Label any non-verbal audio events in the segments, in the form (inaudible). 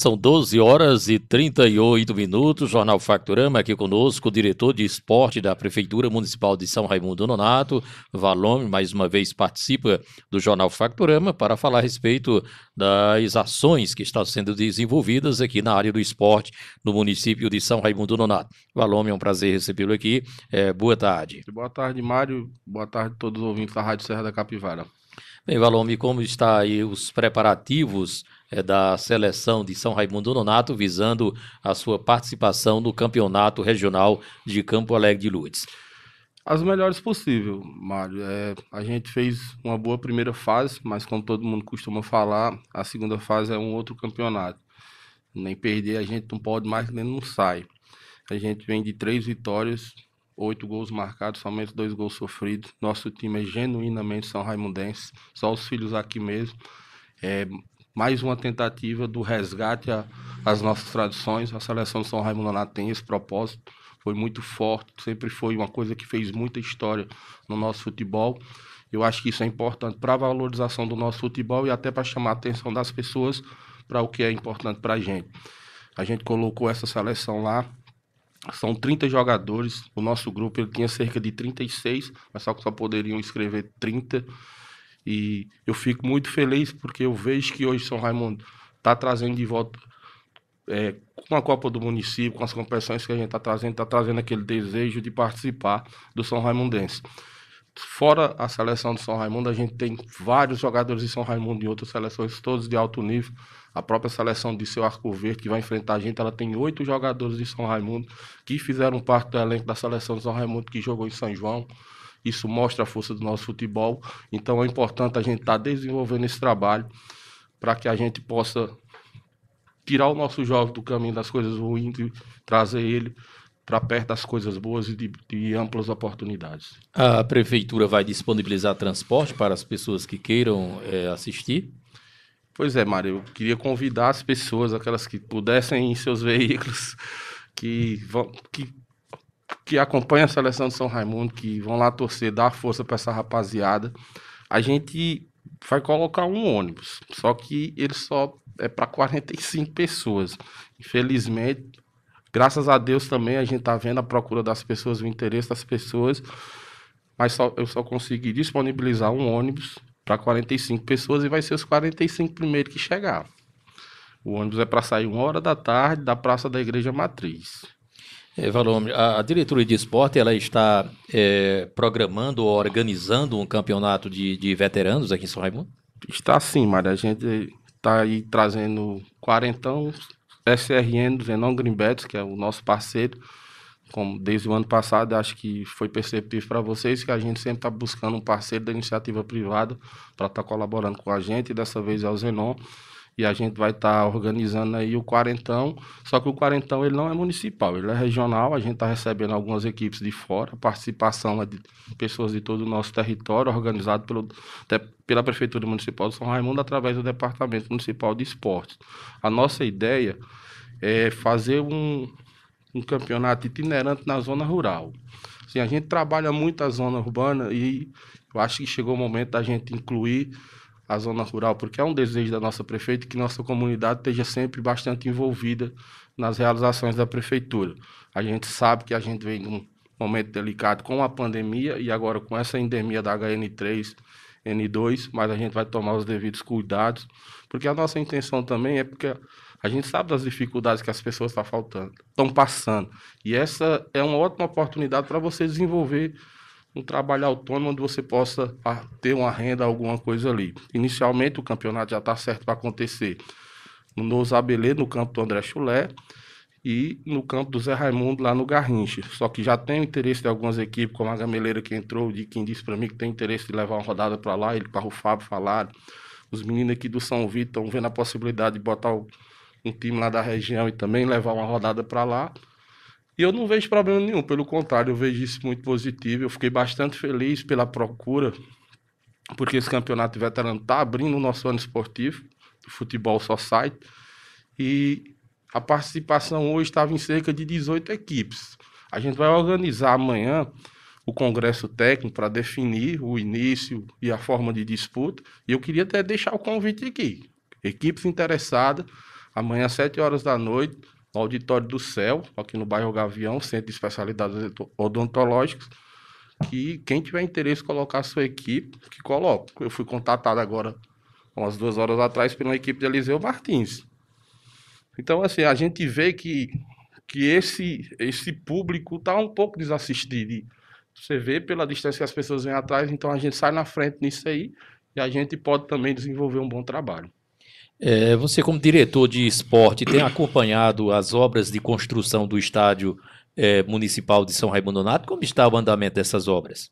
São 12 horas e 38 minutos. Jornal Factorama aqui conosco, o diretor de esporte da Prefeitura Municipal de São Raimundo Nonato, Valome, mais uma vez participa do Jornal Factorama para falar a respeito das ações que estão sendo desenvolvidas aqui na área do esporte no município de São Raimundo Nonato. Valome, é um prazer recebê-lo aqui. É, boa tarde. Boa tarde, Mário. Boa tarde a todos os ouvintes da Rádio Serra da Capivara. Bem, Valome, como está aí os preparativos é, da seleção de São Raimundo Nonato, visando a sua participação no campeonato regional de Campo Alegre de Lourdes? As melhores possível, Mário. É, a gente fez uma boa primeira fase, mas como todo mundo costuma falar, a segunda fase é um outro campeonato. Nem perder, a gente não pode mais, nem não sai. A gente vem de três vitórias oito gols marcados, somente dois gols sofridos. Nosso time é genuinamente São Raimundense, só os filhos aqui mesmo. É mais uma tentativa do resgate às nossas tradições. A seleção de São Raimundo lá tem esse propósito, foi muito forte, sempre foi uma coisa que fez muita história no nosso futebol. Eu acho que isso é importante para a valorização do nosso futebol e até para chamar a atenção das pessoas para o que é importante para a gente. A gente colocou essa seleção lá são 30 jogadores. O nosso grupo ele tinha cerca de 36, mas só que só poderiam escrever 30. E eu fico muito feliz porque eu vejo que hoje São Raimundo está trazendo de volta é, com a Copa do Município, com as competições que a gente está trazendo, está trazendo aquele desejo de participar do São Raimundense fora a seleção do São Raimundo, a gente tem vários jogadores de São Raimundo e outras seleções, todos de alto nível. A própria seleção de seu Arco Verde, que vai enfrentar a gente, ela tem oito jogadores de São Raimundo que fizeram parte do elenco da seleção de São Raimundo que jogou em São João. Isso mostra a força do nosso futebol. Então é importante a gente estar tá desenvolvendo esse trabalho para que a gente possa tirar o nosso jovem do caminho das coisas ruins e trazer ele para perto das coisas boas e de, de, amplas oportunidades. A prefeitura vai disponibilizar transporte para as pessoas que queiram é, assistir? Pois é, Mário, eu queria convidar as pessoas, aquelas que pudessem em seus veículos, que, vão, que, que acompanham a seleção de São Raimundo, que vão lá torcer, dar força para essa rapaziada. A gente vai colocar um ônibus, só que ele só é para 45 pessoas. Infelizmente, Graças a Deus também a gente está vendo a procura das pessoas, o interesse das pessoas, mas só, eu só consegui disponibilizar um ônibus para 45 pessoas e vai ser os 45 primeiros que chegar. O ônibus é para sair uma hora da tarde da Praça da Igreja Matriz. É, Valor, a, a diretoria de esporte ela está é, programando ou organizando um campeonato de, de veteranos aqui em São Raimundo? Está sim, Maria A gente está aí trazendo quarentão, SRN do Zenon Greenbets, que é o nosso parceiro, como desde o ano passado, acho que foi perceptível para vocês que a gente sempre está buscando um parceiro da iniciativa privada para estar tá colaborando com a gente, e dessa vez é o Zenon. E a gente vai estar tá organizando aí o quarentão. Só que o quarentão ele não é municipal, ele é regional. A gente está recebendo algumas equipes de fora, participação é de pessoas de todo o nosso território, organizado pelo, pela Prefeitura Municipal de São Raimundo através do Departamento Municipal de Esportes. A nossa ideia é fazer um, um campeonato itinerante na zona rural. Assim, a gente trabalha muito a zona urbana e eu acho que chegou o momento da gente incluir a zona rural, porque é um desejo da nossa prefeita que nossa comunidade esteja sempre bastante envolvida nas realizações da prefeitura. A gente sabe que a gente vem num momento delicado com a pandemia e agora com essa endemia da HN3, N2, mas a gente vai tomar os devidos cuidados, porque a nossa intenção também é porque a gente sabe das dificuldades que as pessoas estão tá faltando, estão passando. E essa é uma ótima oportunidade para você desenvolver um trabalho autônomo onde você possa ah, ter uma renda, alguma coisa ali. Inicialmente o campeonato já está certo para acontecer no Zabelê, no campo do André Chulé e no campo do Zé Raimundo lá no Garrincha. Só que já tem o interesse de algumas equipes, como a Gameleira que entrou, de quem disse para mim que tem interesse de levar uma rodada para lá, ele para o Fábio falaram. Os meninos aqui do São Vitor estão vendo a possibilidade de botar um time lá da região e também levar uma rodada para lá. E eu não vejo problema nenhum, pelo contrário, eu vejo isso muito positivo. Eu fiquei bastante feliz pela procura, porque esse campeonato veterano está abrindo o nosso ano esportivo, do Futebol Society, e a participação hoje estava em cerca de 18 equipes. A gente vai organizar amanhã o congresso técnico para definir o início e a forma de disputa, e eu queria até deixar o convite aqui. Equipes interessadas, amanhã às 7 horas da noite, no auditório do CEL, aqui no bairro Gavião, Centro de Especialidades Odontológicas, que quem tiver interesse colocar a sua equipe, que coloca. Eu fui contatado agora, umas duas horas atrás, pela equipe de Eliseu Martins. Então, assim, a gente vê que, que esse, esse público está um pouco desassistido. Você vê pela distância que as pessoas vêm atrás, então a gente sai na frente nisso aí e a gente pode também desenvolver um bom trabalho. É, você, como diretor de esporte, tem acompanhado as obras de construção do estádio é, municipal de São Raimundo Nato? Como está o andamento dessas obras?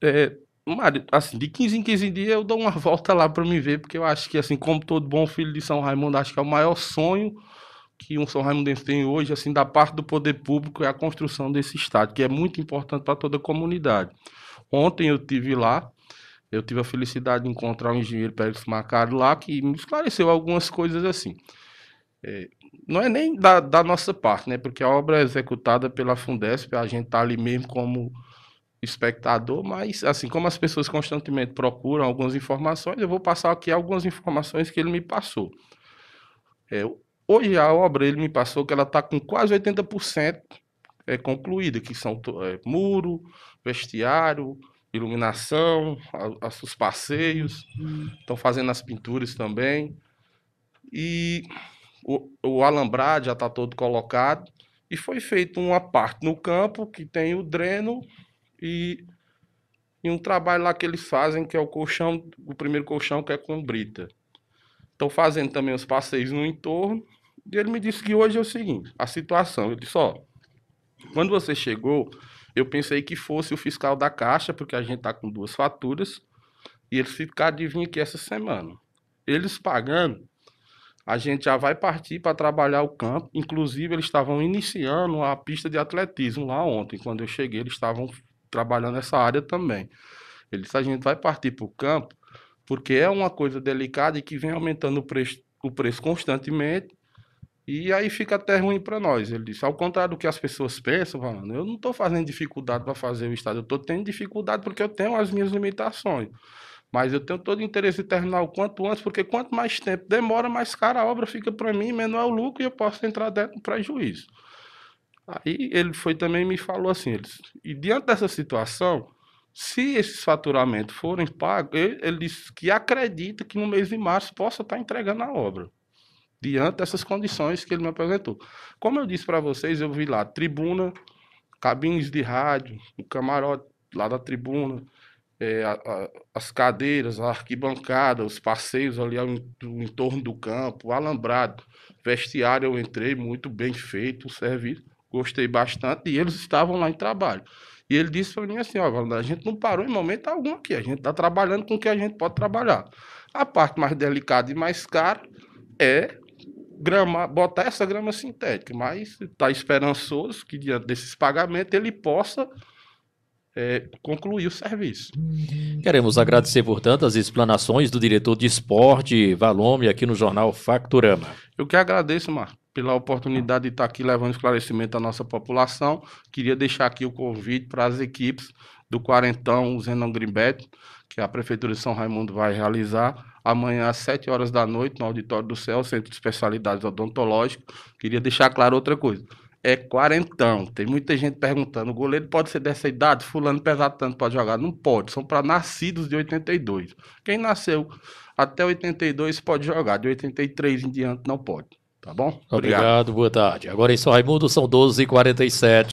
É, Mário, assim, de 15 em 15 dias eu dou uma (laughs) volta lá para me ver, porque eu acho que, assim, como todo bom filho de São Raimundo, acho que é o maior sonho que um São Raimundense tem hoje, assim, da parte do poder público, é a construção desse estádio, que é muito importante para toda a comunidade. Ontem eu tive lá, eu tive a felicidade de encontrar o engenheiro Pérez Macário lá, que me esclareceu algumas coisas assim. É, não é nem da, da, nossa parte, né? Porque a obra é executada pela Fundesp, a gente está ali mesmo como espectador, mas assim, como as pessoas constantemente procuram algumas informações, eu vou passar aqui algumas informações que ele me passou. É, hoje a obra ele me passou que ela está com quase 80% é, concluída, que são é, muro, vestiário, iluminação, a, a, os passeios, uhum. estão fazendo as pinturas também. E o, o alambrado já está todo colocado. E foi feito uma parte no campo que tem o dreno e, e, um trabalho lá que eles fazem, que é o colchão, o primeiro colchão que é com brita. Estão fazendo também os passeios no entorno. E ele me disse que hoje é o seguinte, a situação. Ele disse, ó, quando você chegou, eu pensei que fosse o fiscal da Caixa, porque a gente está com duas faturas, e eles ficaram de vir aqui essa semana. Eles pagando, a gente já vai partir para trabalhar o campo. Inclusive, eles estavam iniciando a pista de atletismo lá ontem. Quando eu cheguei, eles estavam trabalhando essa área também. Eles a gente vai partir para o campo, porque é uma coisa delicada e que vem aumentando o preço, o preço constantemente e aí fica até ruim para nós. Ele disse, ao contrário do que as pessoas pensam, falando, eu não estou fazendo dificuldade para fazer o estado eu estou tendo dificuldade porque eu tenho as minhas limitações. Mas eu tenho todo o interesse em terminar o quanto antes, porque quanto mais tempo demora, mais cara a obra fica para mim, menor é o lucro e eu posso entrar dentro do prejuízo. Aí ele foi também me falou assim, ele, e diante dessa situação, se esses faturamentos forem pagos, ele, ele disse que acredita que no mês de março possa estar tá entregando a obra diante dessas condições que ele me apresentou. Como eu disse para vocês, eu vi lá tribuna, cabines de rádio, o camarote lá da tribuna, é, a, a, as cadeiras, a arquibancada, os passeios ali ao, em torno do campo, o alambrado, vestiário eu entrei, muito bem feito o serviço, gostei bastante e eles estavam lá em trabalho. E ele disse para mim assim, ó, a gente não parou em momento algum aqui, a gente está trabalhando com o que a gente pode trabalhar. A parte mais delicada e mais cara é grama, botar essa grama sintética, mas está esperançoso que diante desses pagamentos ele possa é, concluir o serviço. Queremos agradecer, portanto, as explanações do diretor de esporte Valome aqui no jornal Facturama. Eu que agradeço, Marco, pela oportunidade de estar aqui levando esclarecimento à nossa população. Queria deixar aqui o convite para as equipes do Quarentão Zenon Grimbet, que a Prefeitura de São Raimundo vai realizar amanhã às 7 horas da noite no Auditório do Céu, Centro de Especialidades Odontológicas. Queria deixar claro outra coisa. É quarentão. Tem muita gente perguntando: o goleiro pode ser dessa idade? Fulano pesar tanto pode jogar? Não pode. São para nascidos de 82. Quem nasceu até 82 pode jogar. De 83 em diante não pode. Tá bom? Obrigado. Obrigado boa tarde. Agora em é São Raimundo são 12h47.